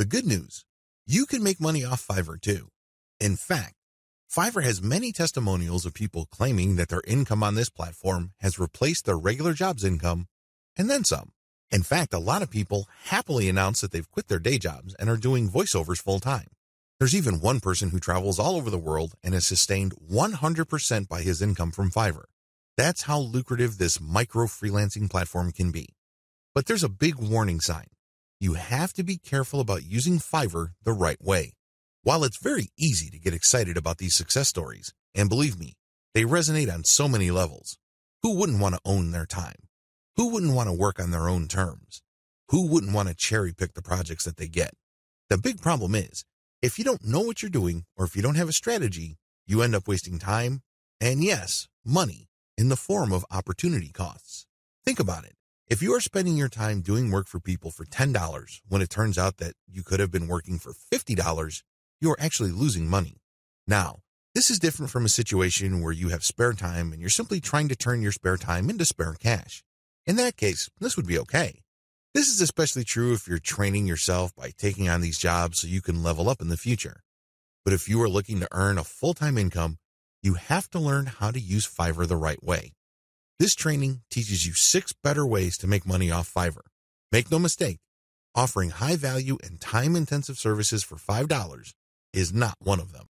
The good news, you can make money off Fiverr too. In fact, Fiverr has many testimonials of people claiming that their income on this platform has replaced their regular job's income, and then some. In fact, a lot of people happily announce that they've quit their day jobs and are doing voiceovers full time. There's even one person who travels all over the world and is sustained 100% by his income from Fiverr. That's how lucrative this micro freelancing platform can be. But there's a big warning sign you have to be careful about using Fiverr the right way. While it's very easy to get excited about these success stories, and believe me, they resonate on so many levels. Who wouldn't want to own their time? Who wouldn't want to work on their own terms? Who wouldn't want to cherry pick the projects that they get? The big problem is, if you don't know what you're doing or if you don't have a strategy, you end up wasting time and yes, money in the form of opportunity costs. Think about it. If you are spending your time doing work for people for $10 when it turns out that you could have been working for $50, you are actually losing money. Now, this is different from a situation where you have spare time and you're simply trying to turn your spare time into spare cash. In that case, this would be okay. This is especially true if you're training yourself by taking on these jobs so you can level up in the future. But if you are looking to earn a full-time income, you have to learn how to use Fiverr the right way. This training teaches you six better ways to make money off Fiverr. Make no mistake, offering high value and time intensive services for $5 is not one of them.